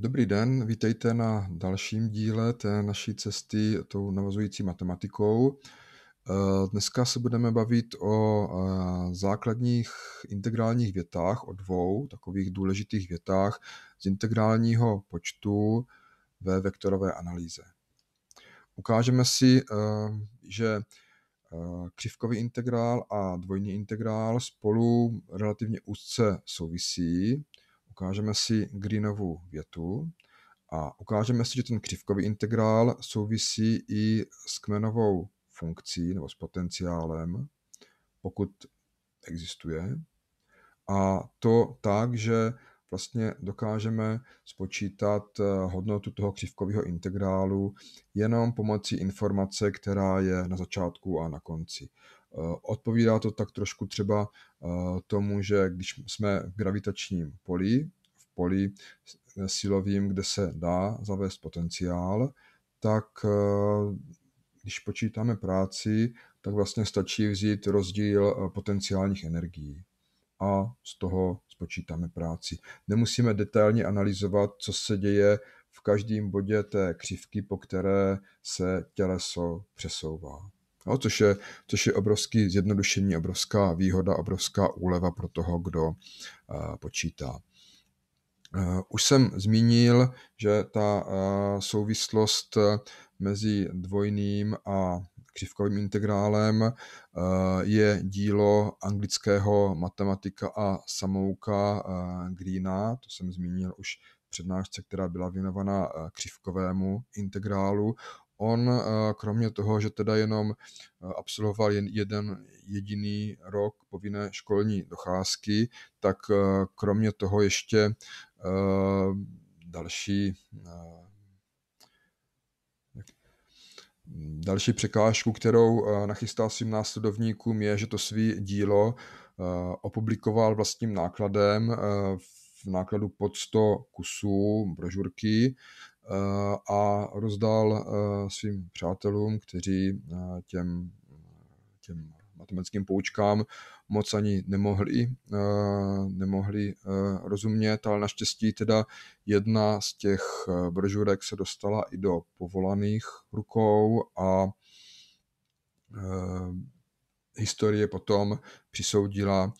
Dobrý den, vítejte na dalším díle té naší cesty tou navazující matematikou. Eh, dneska se budeme bavit o eh, základních integrálních větách, o dvou takových důležitých větách z integrálního počtu ve vektorové analýze. Ukážeme si, eh, že křivkový integrál a dvojní integrál spolu relativně úzce souvisí, Ukážeme si Greenovu větu a ukážeme si, že ten křivkový integrál souvisí i s kmenovou funkcí nebo s potenciálem, pokud existuje. A to tak, že vlastně dokážeme spočítat eh, hodnotu toho křivkového integrálu jenom pomocí informace, která je na začátku a na konci. Eh, odpovídá to tak trošku třeba eh, tomu, že když jsme v gravitačním poli, v poli silovým, kde se dá zavést potenciál, tak eh, když počítáme práci, tak vlastně stačí vzít rozdíl potenciálních energií a z toho spočítáme práci. Nemusíme detailně analyzovat, co se děje v každém bodě té křivky, po které se těleso přesouvá. No, což, je, což je obrovský zjednodušení, obrovská výhoda, obrovská úleva pro toho, kdo uh, počítá. Uh, už jsem zmínil, že ta uh, souvislost mezi dvojným a křivkovým integrálem je dílo anglického matematika a samouka Greena, to jsem zmínil už přednášce, která byla věnovaná křivkovému integrálu. On eh, kromě toho, že teda jenom eh, absolvoval jen jeden jediný rok povinné školní docházky, tak eh, kromě toho ještě další Další překážku, kterou nachystal svým následovníkům, je, že to svý dílo opublikoval vlastním nákladem v nákladu pod 100 kusů brožurky Eh, a rozdal eh, svým přátelům, kteří eh, těm, těm matematickým poučkám moc ani nemohli, nemohli rozumět, ale naštěstí teda jedna z těch brožurek se dostala i do povolaných rukou a historie potom přisoudila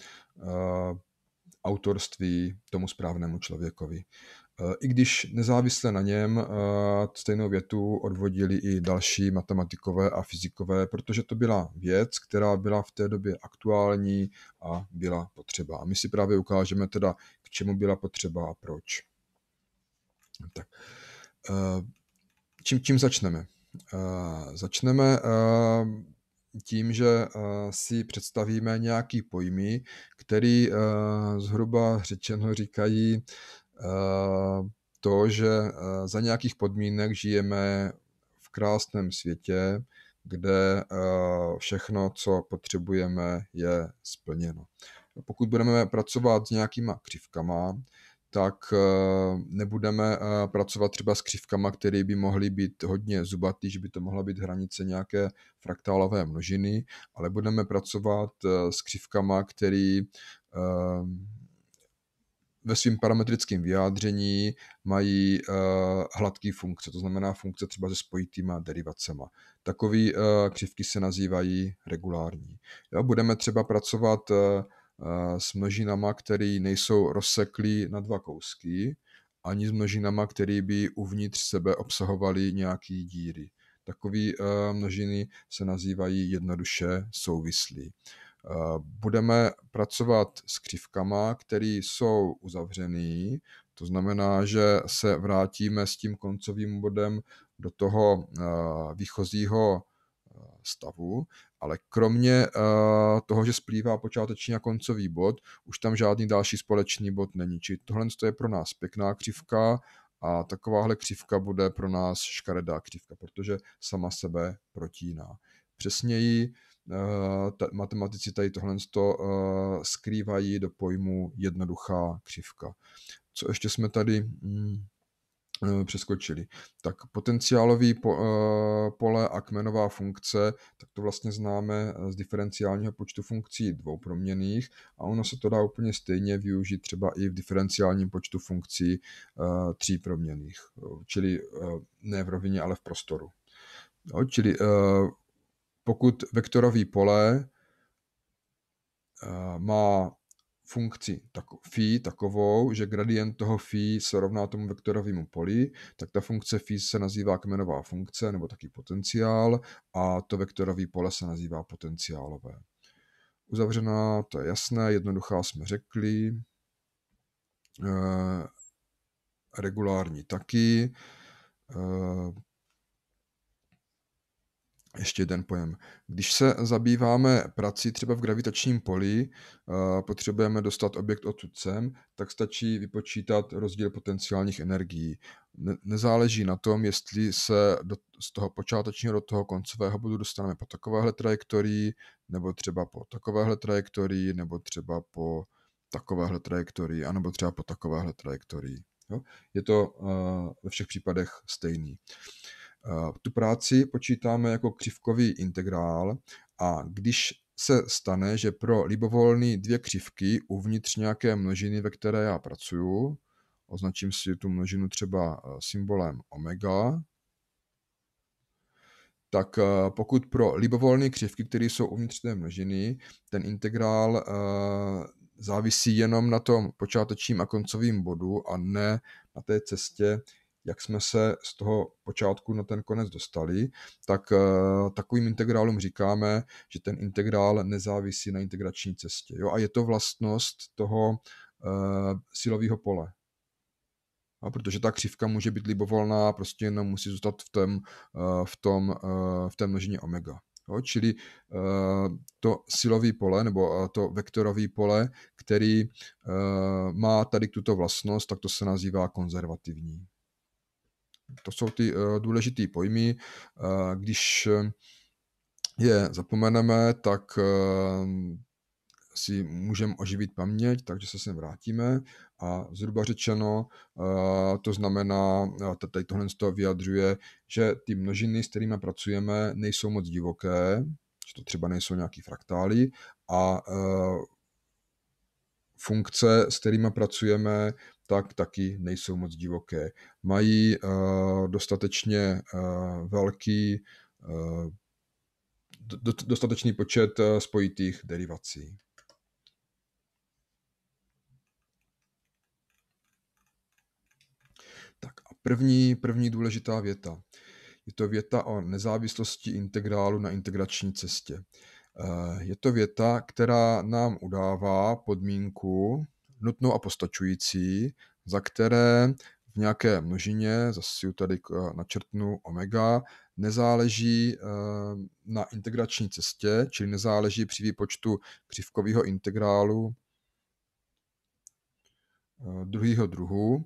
autorství tomu správnému člověkovi. E, I když nezávisle na něm e, stejnou větu odvodili i další matematikové a fyzikové, protože to byla věc, která byla v té době aktuální a byla potřeba. A my si právě ukážeme teda, k čemu byla potřeba a proč. Tak. E, čím, čím začneme? Začneme tím, že eh, si představíme nějaký pojmy, který eh, zhruba řečeno říkají eh, to, že za nějakých podmínek žijeme v krásném světě, kde všechno, co potřebujeme, je splněno. Pokud budeme pracovat s nějakýma křivkama, tak eh, nebudeme eh, pracovat třeba s křivkama, které by mohly být hodně zubatý, že by to mohla být hranice nějaké fraktálové množiny, ale budeme pracovat eh, s křivkama, které ve svým parametrickém vyjádření mají hladký hladké funkce, to znamená funkce třeba se spojitýma derivacema. Takové křivky se nazývají regulární. budeme třeba pracovat Eh, s množinama, které nejsou rozseklí na dva kousky, ani s množinama, které by uvnitř sebe obsahovaly nějaké díry. Takové eh, množiny se nazývají jednoduše souvislí. Eh, budeme pracovat s křivkama, které jsou uzavřené, to znamená, že se vrátíme s tím koncovým bodem do toho výchozího stavu, ale kromě uh, toho, že splývá počáteční a koncový bod, už tam žádný další společný bod není. Či tohle je pro nás pěkná křivka a takováhle křivka bude pro nás škaredá křivka, protože sama sebe protíná. Přesněji uh, matematici tady tohle uh, skrývají do pojmu jednoduchá křivka. Co ještě jsme tady... Hmm, Eh, přeskočili. Tak potenciálový po, eh, pole a kmenová funkce, tak to vlastně známe eh, z diferenciálního počtu funkcí dvou proměných a ono se to dá úplně stejně využít třeba i v diferenciálním počtu funkcí tří proměných, čili ne v rovině, ale v prostoru. No, čili pokud vektorový pole má funkci tak, phi takovou, že gradient toho phi se rovná tomu vektorovému poli, tak ta funkce phi se nazývá kmenová funkce nebo taky potenciál a to vektorové pole se nazývá potenciálové. Uzavřená, to je jasné, jednoduchá jsme řekli. E, regulární taky. E, ještě jeden pojem. Když se zabýváme prací třeba v gravitačním poli, eh, potřebujeme dostat objekt odsud sem, tak stačí vypočítat rozdíl potenciálních energií. Nezáleží na tom, jestli se do, z toho počátečního do toho koncového bodu dostaneme po takovéhle trajektorii, nebo třeba po takovéhle trajektorii, nebo třeba po takovéhle trajektorii, anebo třeba po takovéhle trajektorii. Jo? Je to uh, ve všech případech stejný. Uh, Eh, tu práci počítáme jako křivkový integrál a když se stane, že pro libovolný dvě křivky uvnitř nějaké množiny, ve které já pracuju, označím si tu množinu třeba eh, symbolem omega, tak eh, pokud pro libovolné křivky, které jsou uvnitř té množiny, ten integrál závisí jenom na tom počátečním a koncovém bodu a ne na té cestě, jak jsme se z toho počátku na ten konec dostali, tak eh, takovým integrálům říkáme, že ten integrál nezávisí na integrační cestě. Jo? A je to vlastnost toho uh, silového pole. A protože ta křivka může být libovolná, prostě jenom musí zůstat v, tém, uh, eh, v, tom, uh, v té množině omega. Jo? Čili to silové pole nebo to vektorové pole, který má tady tuto vlastnost, tak to se nazývá konzervativní. To jsou ty eh, důležité pojmy. Eh, když eh, je zapomeneme, tak si můžeme oživit paměť, takže se sem vrátíme a zhruba řečeno to znamená, tady tohle toho vyjadřuje, že ty množiny, s kterými pracujeme, nejsou moc divoké, že to třeba nejsou nějaký fraktály a funkce, s kterými pracujeme, tak taky nejsou moc divoké. Mají eh, dostatečně eh, velký eh, dostatečný počet spojitých derivací. Tak a první, první důležitá věta. Je to věta o nezávislosti integrálu na integrační cestě. Je to věta, která nám udává podmínku, nutnou a postačující, za které v nějaké množině, zase si tady eh, načrtnu omega, nezáleží eh, na integrační cestě, čili nezáleží při výpočtu křivkového integrálu eh, druhého druhu,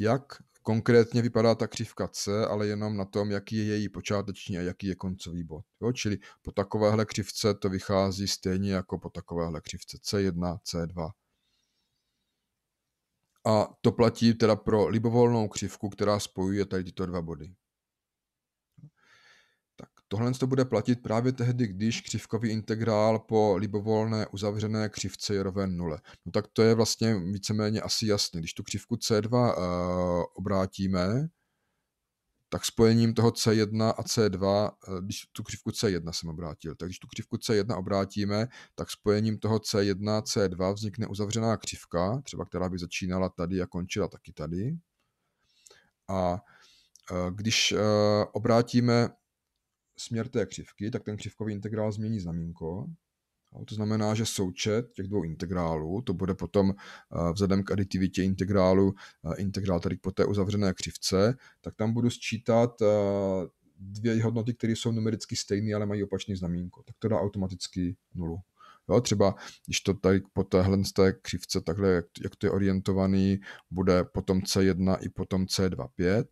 jak konkrétně vypadá ta křivka C, ale jenom na tom, jaký je její počáteční a jaký je koncový bod. Jo? Čili po takovéhle křivce to vychází stejně jako po takovéhle křivce C1, C2, a to platí teda pro libovolnou křivku, která spojuje tady tyto dva body. Tak tohle to bude platit právě tehdy, když křivkový integrál po libovolné uzavřené křivce je roven nule. No tak to je vlastně víceméně asi jasné. Když tu křivku C2 uh, eh, obrátíme, tak spojením toho C1 a C2, eh, když tu křivku C1 jsem obrátil, tak když tu křivku C1 obrátíme, tak spojením toho C1 a C2 vznikne uzavřená křivka, třeba která by začínala tady a končila taky tady. A eh, když eh, obrátíme směr té křivky, tak ten křivkový integrál změní znamínko, to znamená, že součet těch dvou integrálů, to bude potom eh, vzhledem k aditivitě integrálu, eh, integrál tady po té uzavřené křivce, tak tam budu sčítat eh, dvě hodnoty, které jsou numericky stejné, ale mají opačný znamínko. Tak to dá automaticky nulu. Jo, třeba když to tady po téhle z té křivce takhle, jak, jak to je orientovaný, bude potom C1 i potom C2, 5,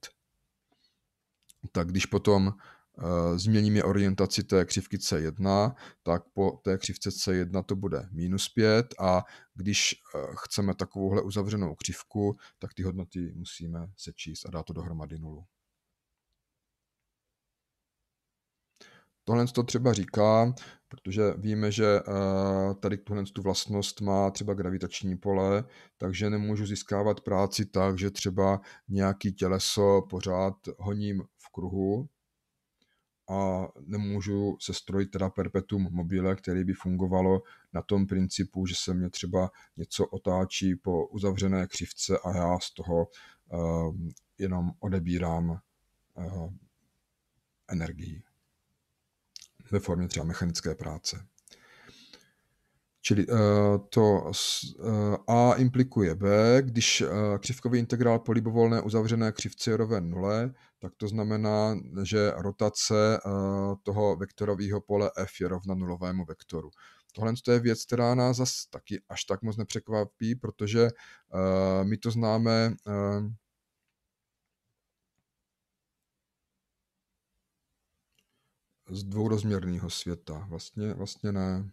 tak když potom Eh, změníme orientaci té křivky C1, tak po té křivce C1 to bude minus 5 a když eh, chceme takovouhle uzavřenou křivku, tak ty hodnoty musíme sečíst a dát to dohromady nulu. Tohle to třeba říká, protože víme, že eh, tady tuhle tu vlastnost má třeba gravitační pole, takže nemůžu získávat práci tak, že třeba nějaký těleso pořád honím v kruhu, a nemůžu se strojit teda perpetuum mobile, který by fungovalo na tom principu, že se mě třeba něco otáčí po uzavřené křivce a já z toho uh, jenom odebírám uh, energii ve formě třeba mechanické práce. Čili eh, to eh, A implikuje B, když eh, křivkový integrál po libovolné uzavřené křivce je roven nule, tak to znamená, že rotace toho vektorového pole F je rovna nulovému vektoru. Tohle je věc, která nás zase taky až tak moc nepřekvapí, protože my to známe z dvourozměrného světa. Vlastně, vlastně ne.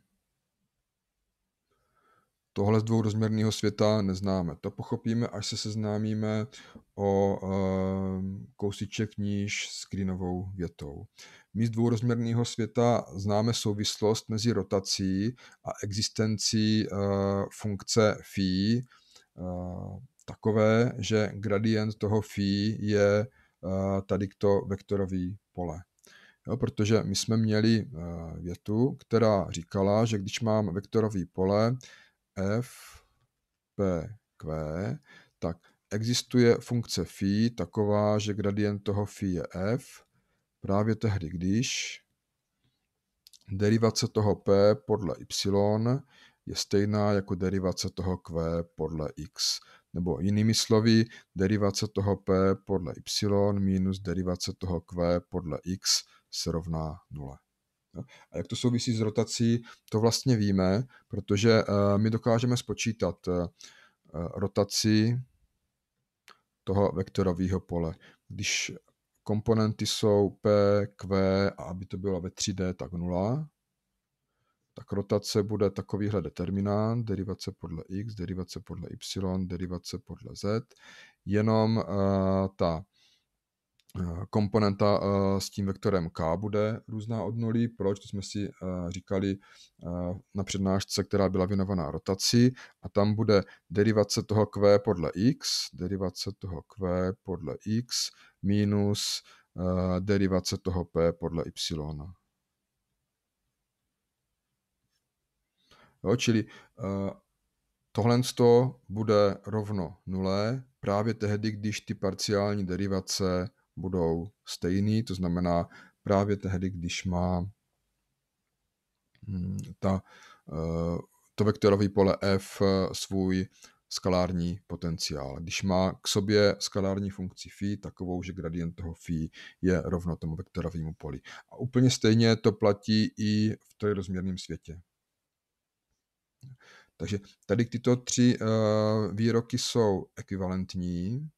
Tohle z dvourozměrného světa neznáme. To pochopíme, až se seznámíme o e, ehm, kousiček níž s klinovou větou. My z dvourozměrného světa známe souvislost mezi rotací a existencí e, funkce φ e, eh, takové, že gradient toho φ je e, tady to vektorový pole. Jo, protože my jsme měli větu, která říkala, že když mám vektorový pole, f p q, tak existuje funkce phi taková, že gradient toho phi je f právě tehdy, když derivace toho p podle y je stejná jako derivace toho q podle x. Nebo jinými slovy, derivace toho p podle y minus derivace toho q podle x se rovná nule. No, a jak to souvisí s rotací, to vlastně víme, protože eh, my dokážeme spočítat eh, eh, rotaci toho vektorového pole. Když komponenty jsou P, Q a aby to bylo ve 3D, tak 0, tak rotace bude takovýhle determinant, derivace podle x, derivace podle y, derivace podle z, jenom uh, ta Eh, komponenta eh, s tím vektorem k bude různá od nulí. Proč? To jsme si eh, říkali na přednášce, která byla věnovaná rotaci a tam bude derivace toho q podle x, derivace toho q podle x minus derivace toho p podle y. Jo, čili tohle bude rovno nule právě tehdy, když ty parciální derivace budou stejný, to znamená právě tehdy, když má mm, ta, eh, to vektorové pole f eh, svůj skalární potenciál. Když má k sobě skalární funkci phi takovou, že gradient toho phi je rovno tomu vektorovému poli. A úplně stejně to platí i v trojrozměrném světě. Takže tady tyto tři eh, výroky jsou ekvivalentní,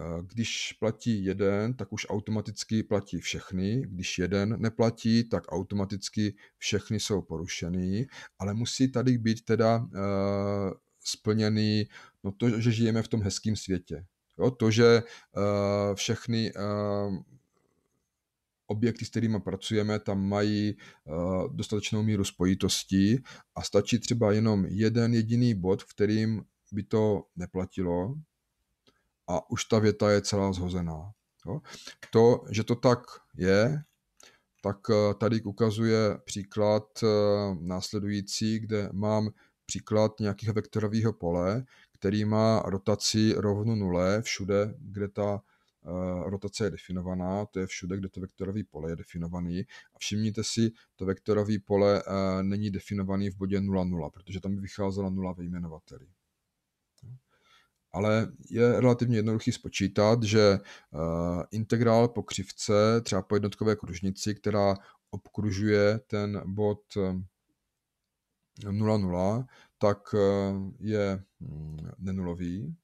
Eh, když platí jeden, tak už automaticky platí všechny. Když jeden neplatí, tak automaticky všechny jsou porušený. Ale musí tady být teda eh, splněný no to, že žijeme v tom hezkém světě. Jo, to, že eh, všechny objekty, s kterými pracujeme, tam mají dostatečnou míru spojitosti a stačí třeba jenom jeden jediný bod, v kterým by to neplatilo, a už ta věta je celá zhozená. Jo? To, že to tak je, tak eh, tady ukazuje příklad eh, následující, kde mám příklad nějakého vektorového pole, který má rotaci rovnu nule všude, kde ta eh, rotace je definovaná, to je všude, kde to vektorové pole je definované. A všimněte si, to vektorové pole není definované v bodě 0,0, protože tam by vycházela nula ve jmenovateli ale je relativně jednoduchý spočítat, že eh, integrál po křivce, třeba po jednotkové kružnici, která obkružuje ten bod 0,0, eh, tak eh, je hm, nenulový.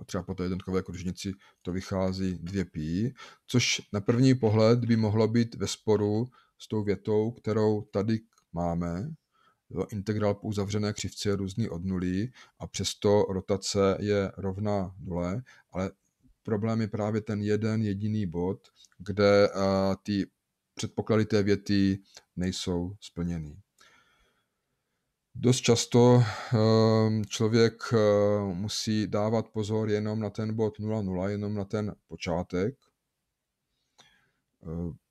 A třeba po té jednotkové kružnici to vychází 2π, což na první pohled by mohlo být ve sporu s tou větou, kterou tady máme, integrál po uzavřené křivce je různý od nuly a přesto rotace je rovná nule, ale problém je právě ten jeden jediný bod, kde eh, ty předpoklady té věty nejsou splněny. Dost často ehm, člověk eh, musí dávat pozor jenom na ten bod 0,0, jenom na ten počátek. Eh,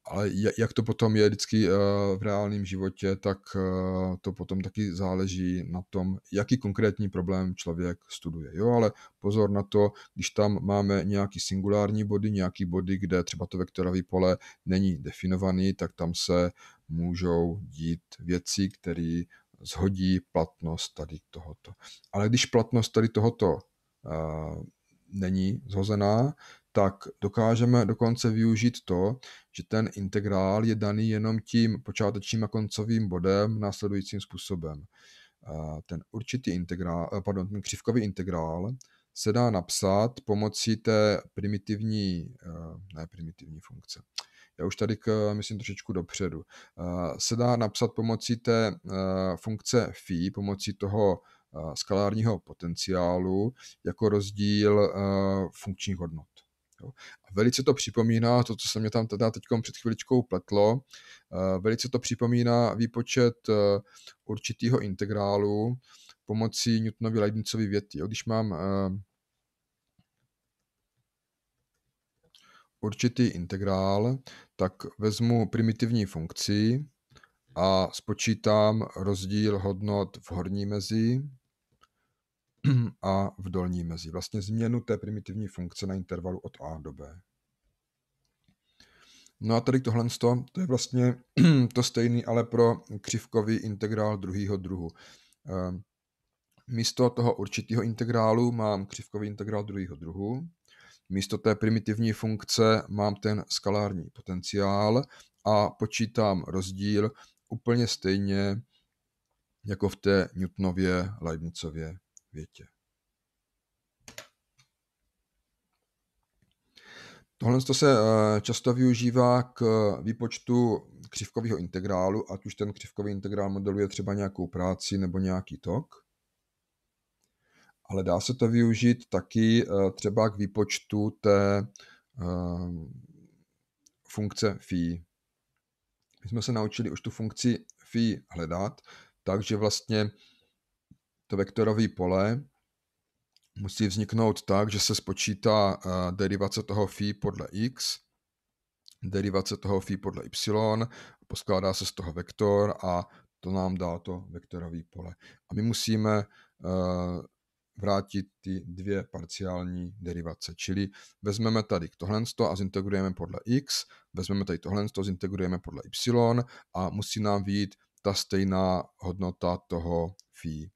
ale jak to potom je vždycky eh, v reálném životě, tak eh, to potom taky záleží na tom, jaký konkrétní problém člověk studuje. Jo, ale pozor na to, když tam máme nějaký singulární body, nějaký body, kde třeba to vektorové pole není definovaný, tak tam se můžou dít věci, které zhodí platnost tady tohoto. Ale když platnost tady tohoto eh, není zhozená, tak dokážeme dokonce využít to, že ten integrál je daný jenom tím počátečním a koncovým bodem následujícím způsobem. Ten určitý integrál, eh, pardon, ten křivkový integrál se dá napsat pomocí té primitivní, eh, ne primitivní funkce, já už tady k, eh, myslím trošičku dopředu, se dá napsat pomocí té funkce phi, pomocí toho skalárního potenciálu jako rozdíl funkčních hodnot. Jo. A velice to připomíná to, co se mě tam teda teď před chviličkou pletlo, eh, velice to připomíná výpočet eh, určitého integrálu pomocí Newtonovy Leibnicovy věty. Jo. Když mám eh, určitý integrál, tak vezmu primitivní funkci a spočítám rozdíl hodnot v horní mezi a v dolní mezi. Vlastně změnu té primitivní funkce na intervalu od a do b. No a tady tohle to, je vlastně to stejný, ale pro křivkový integrál druhého druhu. Ehm, místo toho určitého integrálu mám křivkový integrál druhého druhu. Místo té primitivní funkce mám ten skalární potenciál a počítám rozdíl úplně stejně jako v té Newtonově Leibnicově větě. Tohle to se eh, často využívá k eh, výpočtu křivkového integrálu, ať už ten křivkový integrál modeluje třeba nějakou práci nebo nějaký tok. Ale dá se to využít taky eh, třeba k výpočtu té funkce phi. My jsme se naučili už tu funkci phi hledat, takže vlastně to vektorové pole musí vzniknout tak, že se spočítá eh, derivace toho phi podle x, derivace toho phi podle y, poskládá se z toho vektor a to nám dá to vektorové pole. A my musíme eh, vrátit ty dvě parciální derivace. Čili vezmeme tady tohle a zintegrujeme podle x, vezmeme tady tohle zintegrujeme podle y a musí nám vyjít ta stejná hodnota toho phi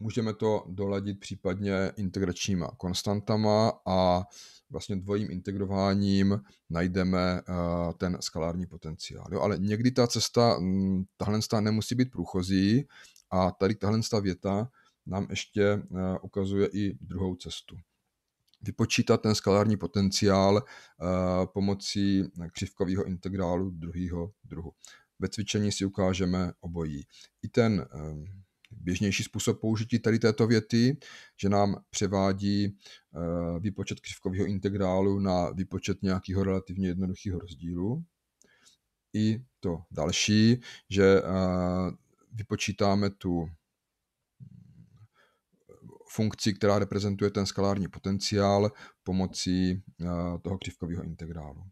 můžeme to doladit případně integračníma konstantama a vlastně dvojím integrováním najdeme eh, ten skalární potenciál. Jo, ale někdy ta cesta, mm, tahle nemusí být průchozí a tady tahle věta nám ještě eh, ukazuje i druhou cestu. Vypočítat ten skalární potenciál eh, pomocí křivkového integrálu druhého druhu. Ve cvičení si ukážeme obojí. I ten běžnější způsob použití tady této věty, že nám převádí eh, výpočet křivkového integrálu na výpočet nějakého relativně jednoduchého rozdílu. I to další, že eh, vypočítáme tu eh, funkci, která reprezentuje ten skalární potenciál pomocí toho křivkového integrálu.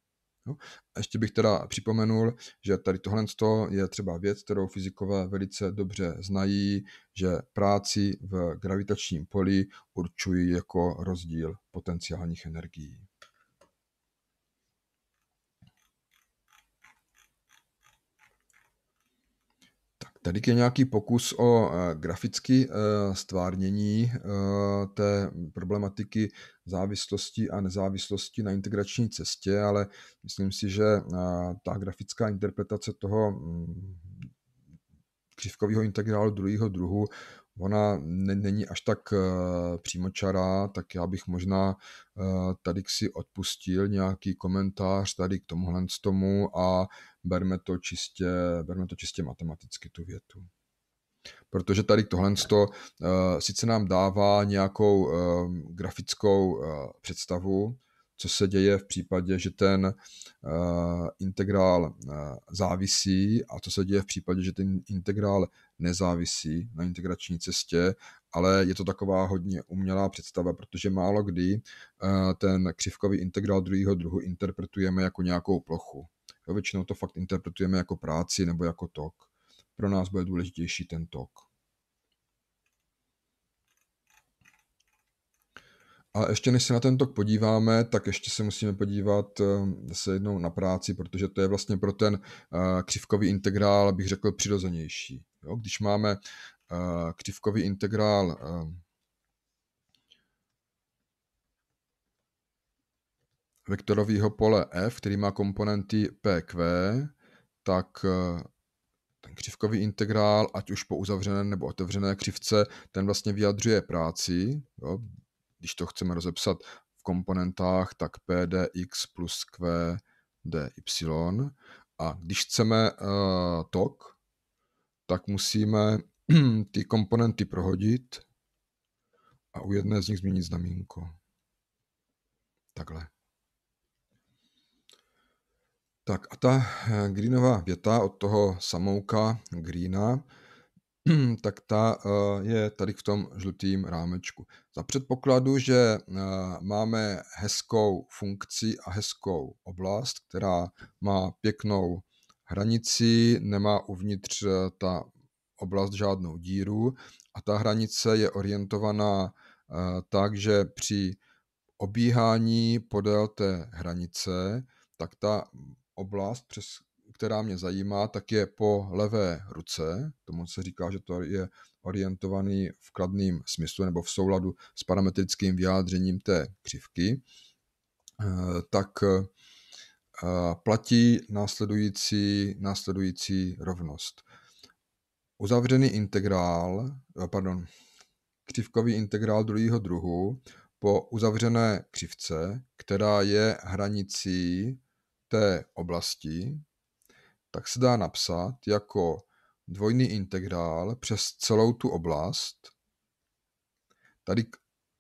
Jo? A ještě bych teda připomenul, že tady tohle je třeba věc, kterou fyzikové velice dobře znají, že práci v gravitačním poli určují jako rozdíl potenciálních energií. Tady je nějaký pokus o eh, grafické eh, stvárnění eh, té problematiky závislosti a nezávislosti na integrační cestě, ale myslím si, že ta grafická interpretace toho mm, křivkového integrálu druhého druhu ona není až tak eh, přímočará, tak já bych možná eh, tady si odpustil nějaký komentář tady k tomuhle tomu a berme to čistě, berme to čistě matematicky tu větu. Protože tady tohle uh, sice nám dává nějakou grafickou představu, co se děje v případě, že ten integrál závisí a co se děje v případě, že ten integrál nezávisí na integrační cestě, ale je to taková hodně umělá představa, protože málo kdy eh, ten křivkový integrál druhého druhu interpretujeme jako nějakou plochu. Jo, většinou to fakt interpretujeme jako práci nebo jako tok. Pro nás bude důležitější ten tok. Ale ještě než se na ten tok podíváme, tak ještě se musíme podívat eh, se jednou na práci, protože to je vlastně pro ten eh, křivkový integrál, bych řekl, přirozenější. Jo? Když máme eh, křivkový integrál vektorového pole f, který má komponenty pq, tak ten křivkový integrál, ať už po uzavřené nebo otevřené křivce, ten vlastně vyjadřuje práci, jo, když to chceme rozepsat v komponentách, tak p dx plus q dy. A když chceme uh, tok, tak musíme ty komponenty prohodit a u jedné z nich změnit znamínko. Takhle. Tak a ta eh, Greenová věta od toho samouka Greena tak ta eh, je tady v tom žlutým rámečku. Za předpokladu, že eh, máme hezkou funkci a hezkou oblast, která má pěknou hranici, nemá uvnitř eh, ta oblast žádnou díru a ta hranice je orientovaná tak, že při obíhání podél té hranice, tak ta oblast, přes která mě zajímá, tak je po levé ruce, tomu se říká, že to je orientovaný v kladným smyslu nebo v souladu s parametrickým vyjádřením té křivky, eh, tak eh, platí následující, následující rovnost. Uzavřený integrál, eh, pardon, křivkový integrál druhého druhu po uzavřené křivce, která je hranicí té oblasti, tak se dá napsat jako dvojný integrál přes celou tu oblast tady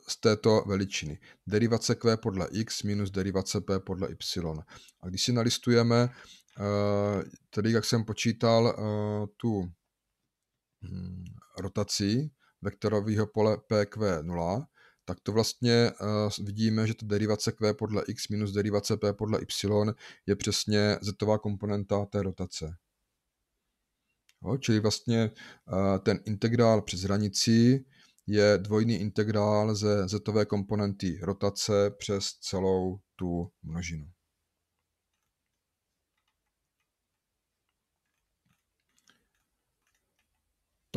z této veličiny. Derivace q podle x minus derivace p podle y. A když si nalistujeme, eh, tedy jak jsem počítal eh, tu hm, rotaci vektorového pole PQ0, tak to vlastně eh, vidíme, že ta derivace Q podle X minus derivace P podle Y je přesně zetová komponenta té rotace. Jo, čili vlastně eh, ten integrál přes hranici je dvojný integrál ze zetové komponenty rotace přes celou tu množinu.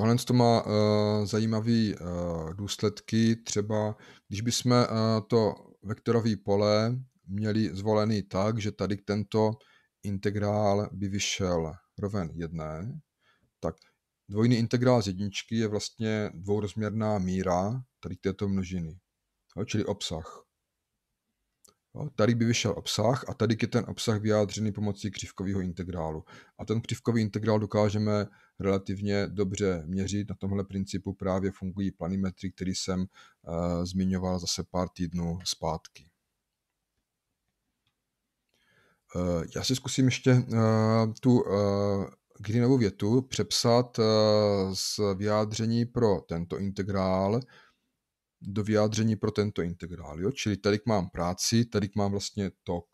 Tohle to má uh, eh, zajímavé uh, eh, důsledky, třeba když bychom uh, to vektorové pole měli zvolený tak, že tady tento integrál by vyšel roven jedné, tak dvojný integrál z jedničky je vlastně dvourozměrná míra tady této množiny, jo, čili obsah. Tady by vyšel obsah a tady je ten obsah vyjádřený pomocí křivkového integrálu. A ten křivkový integrál dokážeme relativně dobře měřit. Na tomhle principu právě fungují planimetry, který jsem uh, zmiňoval zase pár týdnů zpátky. Uh, já si zkusím ještě uh, tu Greenovu větu přepsat z vyjádření pro tento integrál do vyjádření pro tento integrál. Jo? Čili tady mám práci, tady mám vlastně tok.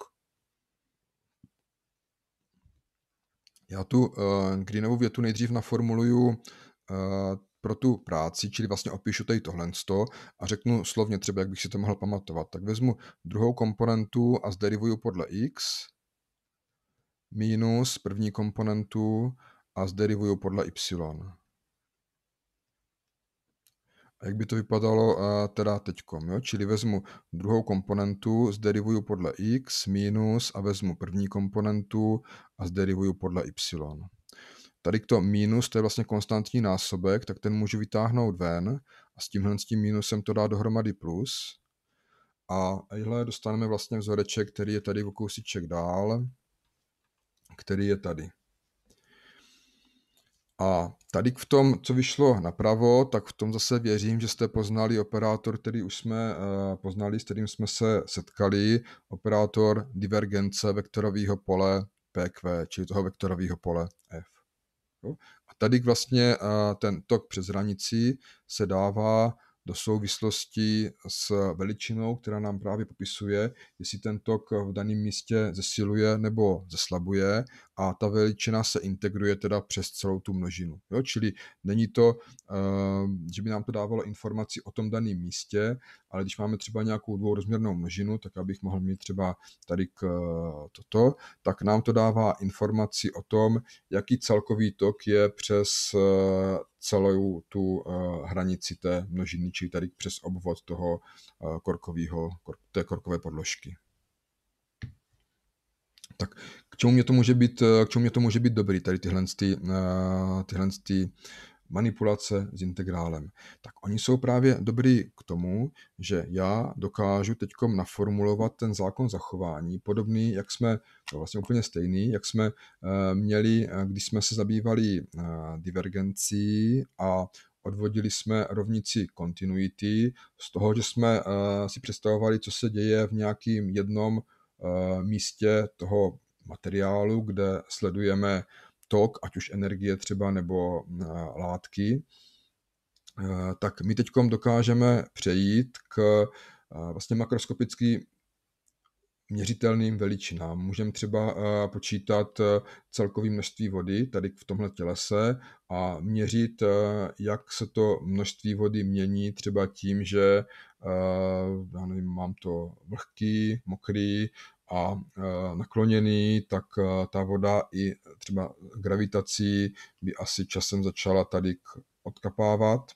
Já tu uh, eh, Greenovou větu nejdřív naformuluju uh, pro tu práci, čili vlastně opíšu tady tohle a řeknu slovně třeba, jak bych si to mohl pamatovat. Tak vezmu druhou komponentu a zderivuju podle x minus první komponentu a zderivuju podle y jak by to vypadalo teda teďkom. Jo? Čili vezmu druhou komponentu, zderivuju podle x minus a vezmu první komponentu a zderivuju podle y. Tady to minus, to je vlastně konstantní násobek, tak ten můžu vytáhnout ven a s tímhle s tím minusem to dá dohromady plus. A ejhle, dostaneme vlastně vzoreček, který je tady o kousíček dál, který je tady. A tady v tom, co vyšlo napravo, tak v tom zase věřím, že jste poznali operátor, který už jsme eh, poznali, s kterým jsme se setkali, operátor divergence vektorového pole PQ, čili toho vektorového pole F. A tady vlastně eh, ten tok přes hranici se dává do souvislosti s veličinou, která nám právě popisuje, jestli ten tok v daném místě zesiluje nebo zeslabuje a ta veličina se integruje teda přes celou tu množinu. Jo? Čili není to, ehm, že by nám to dávalo informaci o tom daném místě, ale když máme třeba nějakou dvourozměrnou množinu, tak abych mohl mít třeba tady k e, toto, tak nám to dává informaci o tom, jaký celkový tok je přes e, celou tu e, hranici té množiny, čili tady přes obvod toho korkového, té korkové podložky tak k čemu mě to může být, eh, k čemu mě to může být dobrý, tady tyhle, ty, eh, tyhle ty manipulace s integrálem. Tak oni jsou právě dobrý k tomu, že já dokážu teď naformulovat ten zákon zachování, podobný, jak jsme, to no, vlastně úplně stejný, jak jsme eh, měli, když jsme se zabývali divergencí a odvodili jsme rovnici continuity z toho, že jsme si představovali, co se děje v nějakým jednom Eh, místě toho materiálu, kde sledujeme tok, ať už energie třeba nebo eh, látky, eh, tak my teď dokážeme přejít k vlastně makroskopicky měřitelným veličinám. Můžeme třeba počítat celkové množství vody tady v tomhle tělese a měřit, jak se to množství vody mění třeba tím, že Eh, já nevím, mám to vlhký, mokrý a eh, nakloněný, tak eh, ta voda i třeba gravitací by asi časem začala tady odkapávat.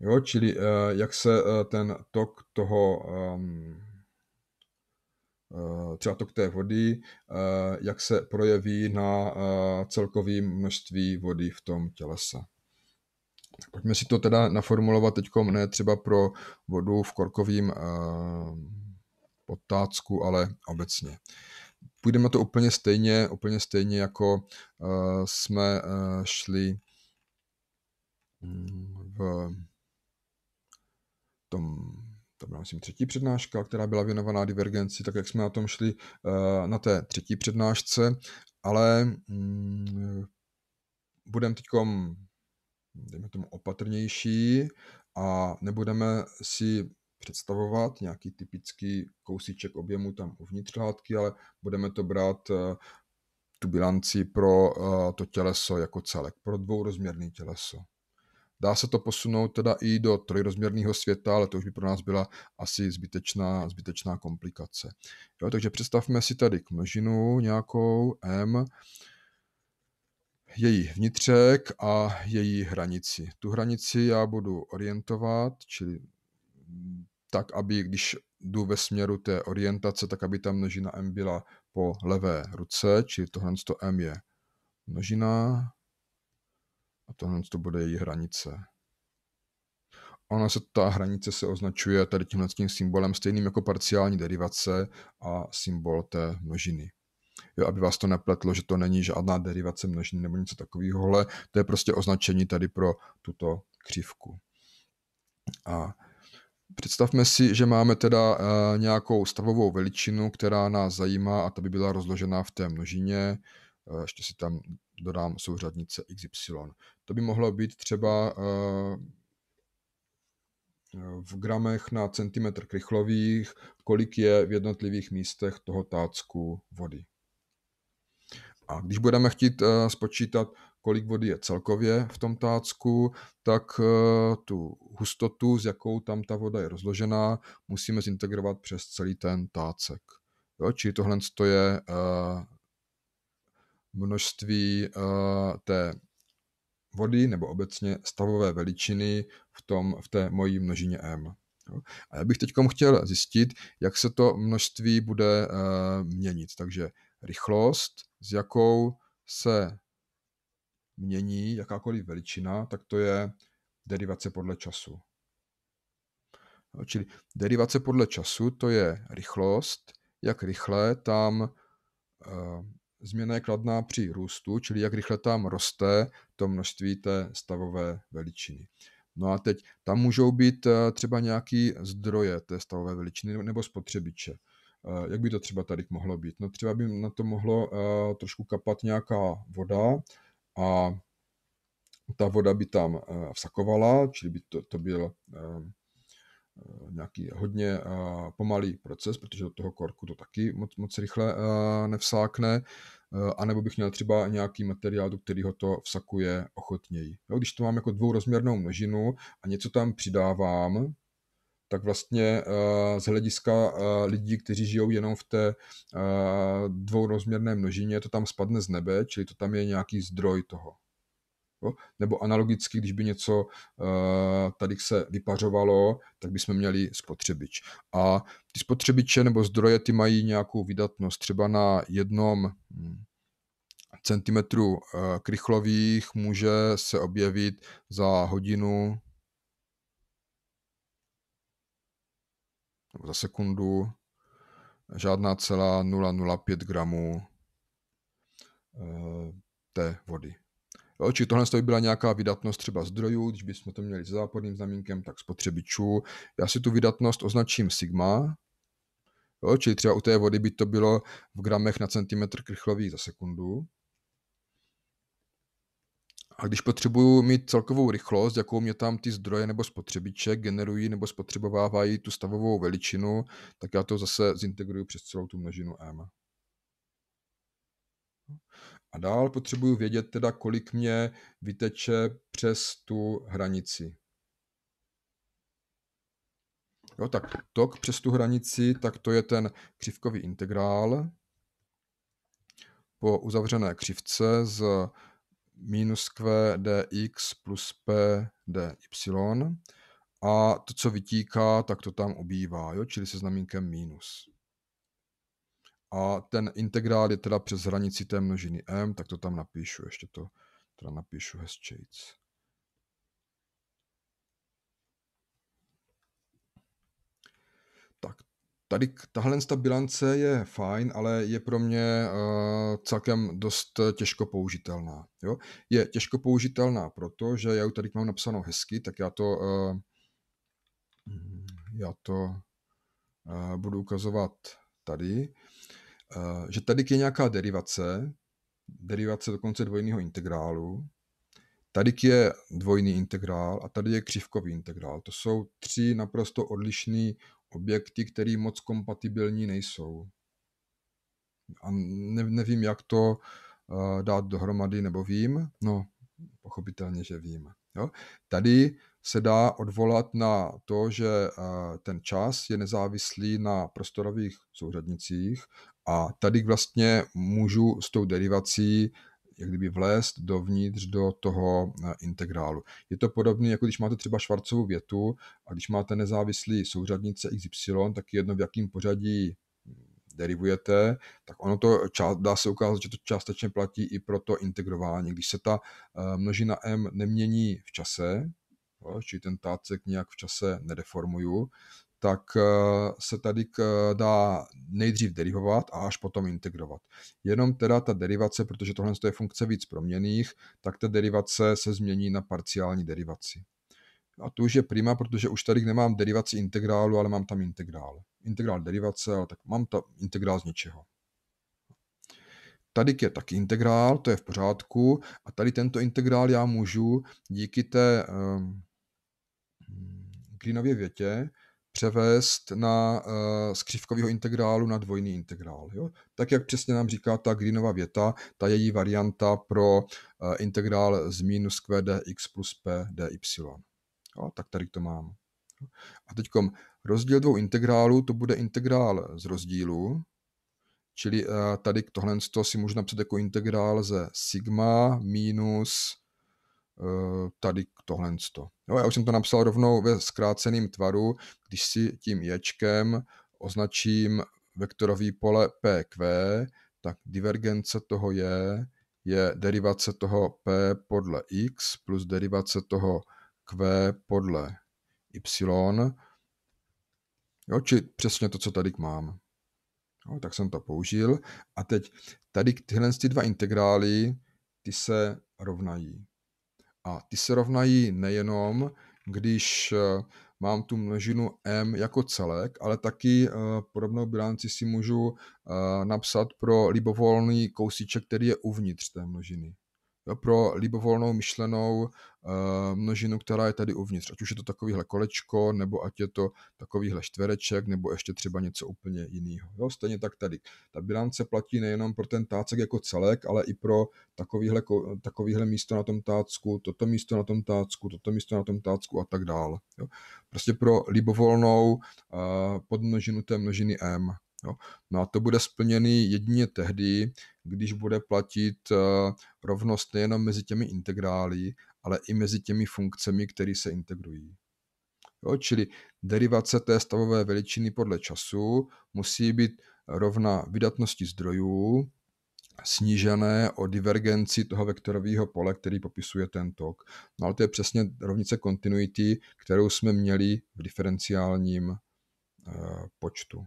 Jo, čili jak se ten tok toho ehm, třeba tok té vody, jak se projeví na celkovém množství vody v tom tělese. Pojďme si to teda naformulovat teď ne třeba pro vodu v korkovém eh, potácku, ale obecně. Půjdeme to úplně stejně, úplně stejně jako eh, jsme eh, šli mm, v tom to byla myslím třetí přednáška, která byla věnovaná divergenci, tak jak jsme na tom šli na té třetí přednášce, ale mm, budeme teď dejme tomu, opatrnější a nebudeme si představovat nějaký typický kousíček objemu tam uvnitř látky, ale budeme to brát eh, tu bilanci pro eh, to těleso jako celek, pro dvourozměrné těleso. Dá se to posunout teda i do trojrozměrného světa, ale to už by pro nás byla asi zbytečná, zbytečná komplikace. Jo, takže představme si tady množinu nějakou m, její vnitřek a její hranici. Tu hranici já budu orientovat, čili tak, aby když jdu ve směru té orientace, tak aby ta množina m byla po levé ruce, čili tohle to m je množina a tohle to bude její hranice. Ona se, ta hranice se označuje tady tímhle tím symbolem stejným jako parciální derivace a symbol té množiny jo, aby vás to nepletlo, že to není žádná derivace množiny nebo něco takového, ale to je prostě označení tady pro tuto křivku. A Představme si, že máme teda eh, nějakou stavovou veličinu, která nás zajímá a ta by byla rozložená v té množině. Eh, ještě si tam dodám souřadnice xy. To by mohlo být třeba eh, v gramech na centimetr krychlových, kolik je v jednotlivých místech toho tácku vody. A když budeme chtít eh, spočítat, kolik vody je celkově v tom tácku, tak eh, tu hustotu, s jakou tam ta voda je rozložená, musíme zintegrovat přes celý ten tácek. Jo, čili tohle je eh, množství té vody nebo obecně stavové veličiny v, tom, v té mojí množině m. A já bych teď chtěl zjistit, jak se to množství bude měnit. Takže rychlost, s jakou se mění jakákoliv veličina, tak to je derivace podle času. No, Čili derivace podle času to je rychlost, jak rychle tam eh, změna je kladná při růstu, čili jak rychle tam roste to množství té stavové veličiny. No a teď tam můžou být eh, třeba nějaký zdroje té stavové veličiny nebo spotřebiče. Eh, jak by to třeba tady mohlo být? No třeba by na to mohlo eh, trošku kapat nějaká voda a ta voda by tam eh, vsakovala, čili by to, to byl nějaký hodně pomalý proces, protože do toho korku to taky moc, moc rychle nevsákne, anebo bych měl třeba nějaký materiál, do kterého to vsakuje ochotněji. No, když to mám jako dvourozměrnou množinu a něco tam přidávám, tak vlastně eh, z hlediska eh, lidí, kteří žijou jenom v té eh, dvourozměrné množině, to tam spadne z nebe, čili to tam je nějaký zdroj toho. Nebo analogicky, když by něco tady se vypařovalo, tak bychom měli spotřebič. A ty spotřebiče nebo zdroje, ty mají nějakou vydatnost. Třeba na jednom hm, centimetru krychlových může se objevit za hodinu nebo za sekundu, žádná celá 0,05 gramů eh, té vody. Jo, či tohle by byla nějaká vydatnost třeba zdrojů, když bychom to měli s záporným znamínkem, tak spotřebičů. Já si tu vydatnost označím sigma, jo, čili třeba u té vody by to bylo v gramech na centimetr krychlový za sekundu. A když potřebuju mít celkovou rychlost, jakou mě tam ty zdroje nebo spotřebiče generují nebo spotřebovávají tu stavovou veličinu, tak já to zase zintegruju přes celou tu množinu m. A dál potřebuju vědět teda, kolik mě vyteče přes tu hranici. Jo, tak tok přes tu hranici, tak to je ten křivkový integrál po uzavřené křivce z minus q dx plus p dy a to, co vytíká, tak to tam obývá, jo? čili se znamínkem minus. A ten integrál je teda přes hranici té množiny m, tak to tam napíšu, ještě to teda napíšu hezčejc. Tady tahle bilance je fajn, ale je pro mě uh, celkem dost těžko použitelná. Jo? Je těžko použitelná proto, že já ji tady mám napsanou hezky, tak já to, uh, já to uh, budu ukazovat tady, že tady je nějaká derivace, derivace dokonce dvojného integrálu, tady je dvojný integrál a tady je křivkový integrál. To jsou tři naprosto odlišné objekty, které moc kompatibilní nejsou. A ne, nevím, jak to uh, dát dohromady, nebo vím, no pochopitelně, že vím. Jo? Tady se dá odvolat na to, že uh, ten čas je nezávislý na prostorových souřadnicích a tady vlastně můžu s tou derivací jak kdyby vlézt dovnitř do toho eh, integrálu. Je to podobné, jako když máte třeba švarcovou větu a když máte nezávislý souřadnice XY, tak jedno v jakém pořadí derivujete, tak ono to dá se ukázat, že to částečně platí i pro to integrování. Když se ta eh, množina m nemění v čase, čili ten tácek nějak v čase nedeformuju, tak eh, se tady eh, dá nejdřív derivovat a až potom integrovat. Jenom teda ta derivace, protože tohle je funkce víc proměných, tak ta derivace se změní na parciální derivaci. A to už je prima, protože už tady nemám derivaci integrálu, ale mám tam integrál. Integrál derivace, ale tak mám tam integrál z něčeho. Tady je taky integrál, to je v pořádku. A tady tento integrál já můžu díky té um, Greenově větě převést na uh, eh, skřivkového integrálu na dvojný integrál. Jo? Tak jak přesně nám říká ta Greenova věta, ta její varianta pro eh, integrál z minus q dx plus p dy. Jo? Tak tady to mám. A teď rozdíl dvou integrálů, to bude integrál z rozdílu, čili eh, tady tohle si můžu napsat jako integrál ze sigma minus Eh, tady tohle. Jo, já už jsem to napsal rovnou ve zkráceném tvaru, když si tím ječkem označím vektorový pole PQ, tak divergence toho je, je derivace toho P podle X plus derivace toho Q podle Y. Jo, či přesně to, co tady mám. Jo, tak jsem to použil. A teď tady tyhle ty dva integrály, ty se rovnají. A ty se rovnají nejenom, když eh, mám tu množinu m jako celek, ale taky eh, podobnou bilanci si můžu eh, napsat pro libovolný kousíček, který je uvnitř té množiny pro libovolnou myšlenou eh, množinu, která je tady uvnitř. Ať už je to takovýhle kolečko, nebo ať je to takovýhle čtvereček, nebo ještě třeba něco úplně jiného. Jo, stejně tak tady. Ta bilance platí nejenom pro ten tácek jako celek, ale i pro takovýhle, takovýhle místo na tom tácku, toto místo na tom tácku, toto místo na tom tácku a tak dále. Jo. Prostě pro libovolnou eh, podmnožinu té množiny M. Jo. No a to bude splněný jedině tehdy, když bude platit eh, rovnost nejenom mezi těmi integrály, ale i mezi těmi funkcemi, které se integrují. Jo, čili derivace té stavové veličiny podle času musí být rovna vydatnosti zdrojů, snížené o divergenci toho vektorového pole, který popisuje ten tok. No ale to je přesně rovnice kontinuity, kterou jsme měli v diferenciálním e, počtu.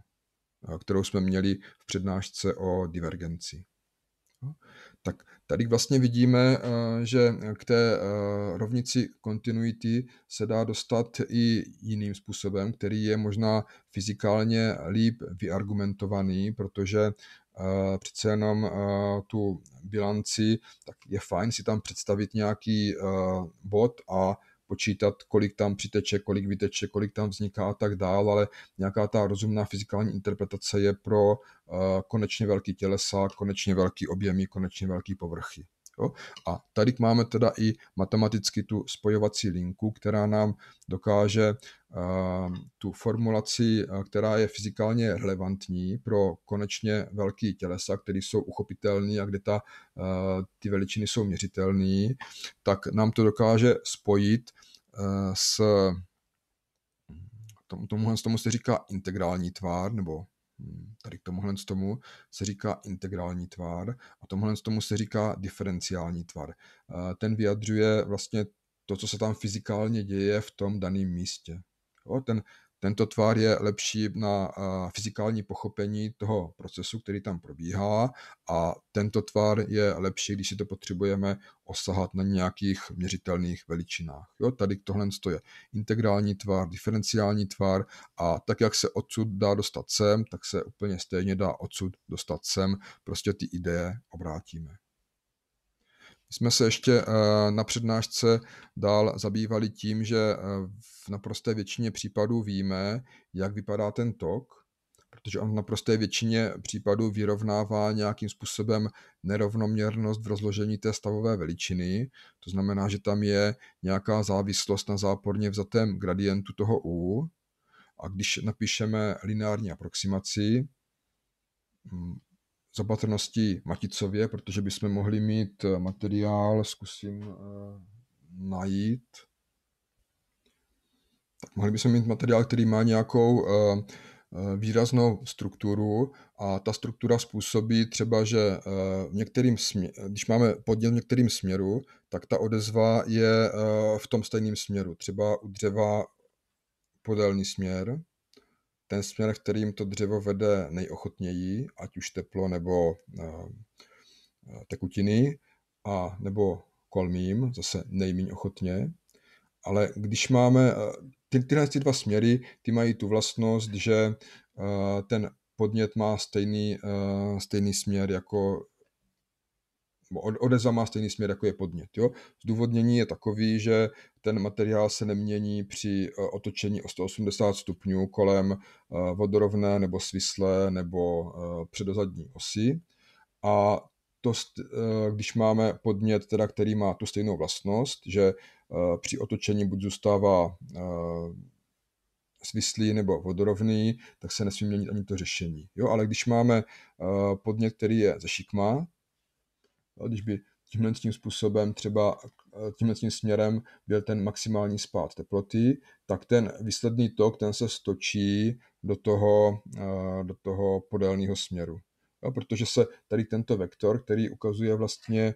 Eh, kterou jsme měli v přednášce o divergenci. Tak tady vlastně vidíme, eh, že k té eh, rovnici kontinuity se dá dostat i jiným způsobem, který je možná fyzikálně líp vyargumentovaný, protože přece jenom tu bilanci, tak je fajn si tam představit nějaký bod a počítat, kolik tam přiteče, kolik vyteče, kolik tam vzniká a tak dál, ale nějaká ta rozumná fyzikální interpretace je pro eh, konečně velký tělesa, konečně velký objemy, konečně velký povrchy. Jo? A tady máme teda i matematicky tu spojovací linku, která nám dokáže uh, tu formulaci, eh, která je fyzikálně relevantní pro konečně velký tělesa, které jsou uchopitelné a kde ta, uh, ty veličiny jsou měřitelné, tak nám to dokáže spojit uh, s tomu, tomu se říká integrální tvár, nebo Mm, tady k tomuhle z tomu se říká integrální tvar a tomuhle z tomu se říká diferenciální tvar. Ten vyjadřuje vlastně to, co se tam fyzikálně děje v tom daném místě. Jo, ten, tento tvar je lepší na fyzikální pochopení toho procesu, který tam probíhá a tento tvar je lepší, když si to potřebujeme osahat na nějakých měřitelných veličinách. Jo, tady tohle je integrální tvar, diferenciální tvar a tak, jak se odsud dá dostat sem, tak se úplně stejně dá odsud dostat sem, prostě ty ideje obrátíme jsme se ještě eh, na přednášce dál zabývali tím, že eh, v naprosté většině případů víme, jak vypadá ten tok, protože on v naprosté většině případů vyrovnává nějakým způsobem nerovnoměrnost v rozložení té stavové veličiny. To znamená, že tam je nějaká závislost na záporně vzatém gradientu toho U. A když napíšeme lineární aproximaci, hm, z opatrnosti Maticově, protože bychom mohli mít eh, materiál, zkusím eh, najít. Tak mohli bychom mít materiál, který má nějakou eh, výraznou strukturu a ta struktura způsobí třeba, že v některým směru, když máme podnět v některém směru, tak ta odezva je v tom stejném směru. Třeba u dřeva podélný směr, ten směr, kterým to dřevo vede nejochotněji, ať už teplo nebo eh, eh, tekutiny, a nebo kolmím, zase nejméně ochotně. Ale když máme eh, ty, tyhle ty dva směry, ty mají tu vlastnost, že ten podnět má stejný, stejný směr jako odezva má stejný směr, jako je podnět. Jo? Zdůvodnění je takový, že ten materiál se nemění při eh, otočení o 180 stupňů kolem eh, vodorovné nebo svislé nebo eh, předozadní osy. A to, když máme podnět, teda, který má tu stejnou vlastnost, že při otočení buď zůstává svislý nebo vodorovný, tak se nesmí měnit ani to řešení. Jo, ale když máme podnět, který je ze šikma, když by tímhle tím způsobem, třeba eh, tímhle tím směrem byl ten maximální spád teploty, tak ten výsledný tok, ten se stočí do toho, eh, do toho podélného směru. Jo, protože se tady tento vektor, který ukazuje vlastně eh,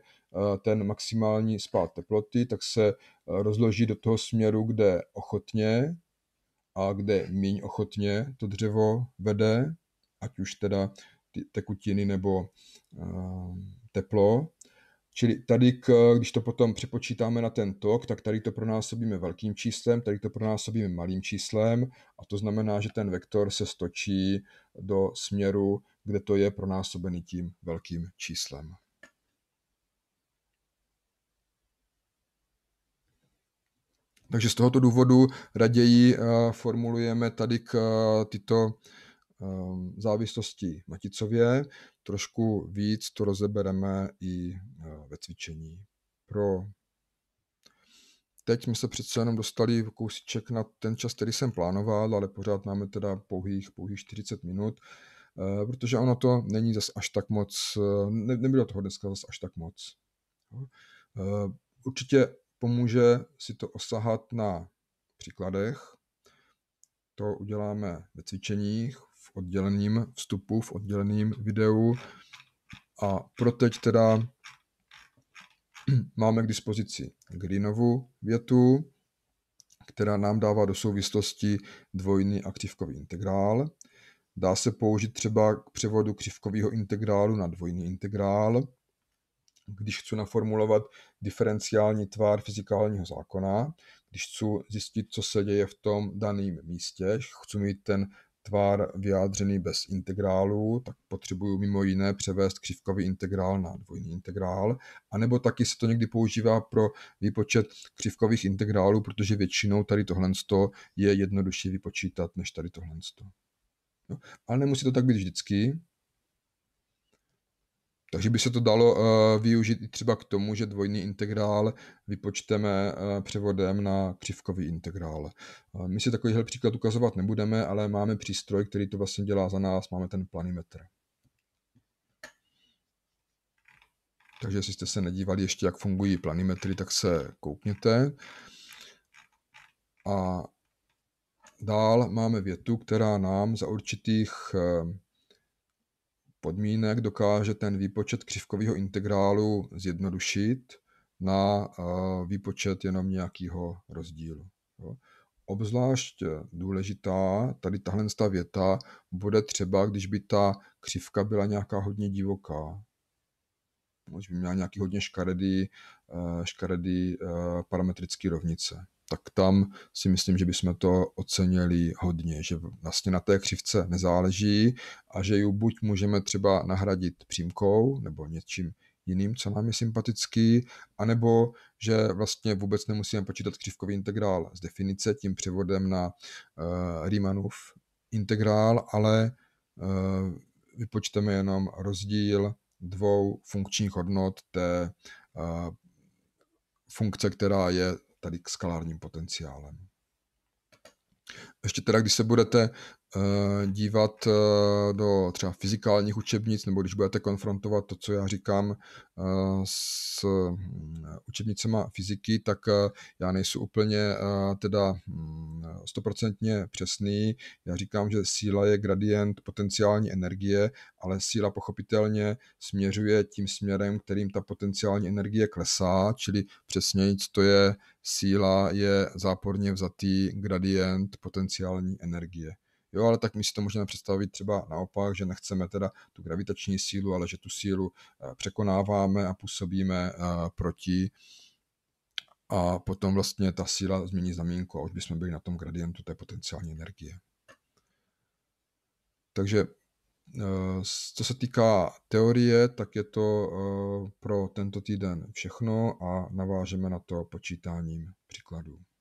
ten maximální spád teploty, tak se rozloží do toho směru, kde ochotně a kde míň ochotně to dřevo vede, ať už teda tekutiny nebo teplo, Čili tady, k, když to potom přepočítáme na ten tok, tak tady to pronásobíme velkým číslem, tady to pronásobíme malým číslem a to znamená, že ten vektor se stočí do směru, kde to je pronásobený tím velkým číslem. Takže z tohoto důvodu raději eh, formulujeme tady k eh, tyto Ehm, závislosti maticově. Trošku víc to rozebereme i e, ve cvičení. Pro Teď jsme se přece jenom dostali kousíček na ten čas, který jsem plánoval, ale pořád máme teda pouhých, pouhých 40 minut, e, protože ono to není zas až tak moc, e, ne, nebylo toho dneska zas až tak moc. Určitě pomůže si to osahat na příkladech, to uděláme ve cvičeních, odděleným vstupu, v odděleným videu. A pro teď teda máme k dispozici Greenovu větu, která nám dává do souvislosti dvojný a křivkový integrál. Dá se použít třeba k převodu křivkového integrálu na dvojný integrál, když chci naformulovat diferenciální tvár fyzikálního zákona, když chci zjistit, co se děje v tom daném místě, chci mít ten tvar vyjádřený bez integrálu, tak potřebuju mimo jiné převést křivkový integrál na dvojný integrál, anebo taky se to někdy používá pro výpočet křivkových integrálů, protože většinou tady tohle je jednodušší vypočítat než tady tohle. No, ale nemusí to tak být vždycky, takže by se to dalo eh, využít i třeba k tomu, že dvojný integrál vypočteme eh, převodem na křivkový integrál. Eh, my si takovýhle příklad ukazovat nebudeme, ale máme přístroj, který to vlastně dělá za nás, máme ten planimetr. Takže jestli jste se nedívali ještě, jak fungují planimetry, tak se koukněte. A dál máme větu, která nám za určitých podmínek dokáže ten výpočet křivkového integrálu zjednodušit na eh, výpočet jenom nějakého rozdílu. Obzvlášť eh, důležitá tady tahle věta bude třeba, když by ta křivka byla nějaká hodně divoká. Když by měla nějaký hodně škaredý, eh, škaredý parametrický rovnice tak tam si myslím, že bychom to ocenili hodně, že vlastně na té křivce nezáleží a že ji buď můžeme třeba nahradit přímkou nebo něčím jiným, co nám je sympatický, anebo že vlastně vůbec nemusíme počítat křivkový integrál z definice tím převodem na uh, eh, Riemannův integrál, ale uh, vypočteme jenom rozdíl dvou funkčních hodnot té uh, funkce, která je tady k skalárním potenciálem. Ještě teda, když se budete Eh, dívat eh, do třeba fyzikálních učebnic, nebo když budete konfrontovat to, co já říkám eh, s mm, učebnicema fyziky, tak já nejsem úplně teda mm, stoprocentně přesný. Já říkám, že síla je gradient potenciální energie, ale síla pochopitelně směřuje tím směrem, kterým ta potenciální energie klesá, čili nic to je síla, je záporně vzatý gradient potenciální energie. Jo, ale tak my si to můžeme představit třeba naopak, že nechceme teda tu gravitační sílu, ale že tu sílu eh, překonáváme a působíme eh, proti a potom vlastně ta síla změní znamínko a už bychom byli na tom gradientu té potenciální energie. Takže eh, co se týká teorie, tak je to pro tento týden všechno a navážeme na to počítáním příkladů.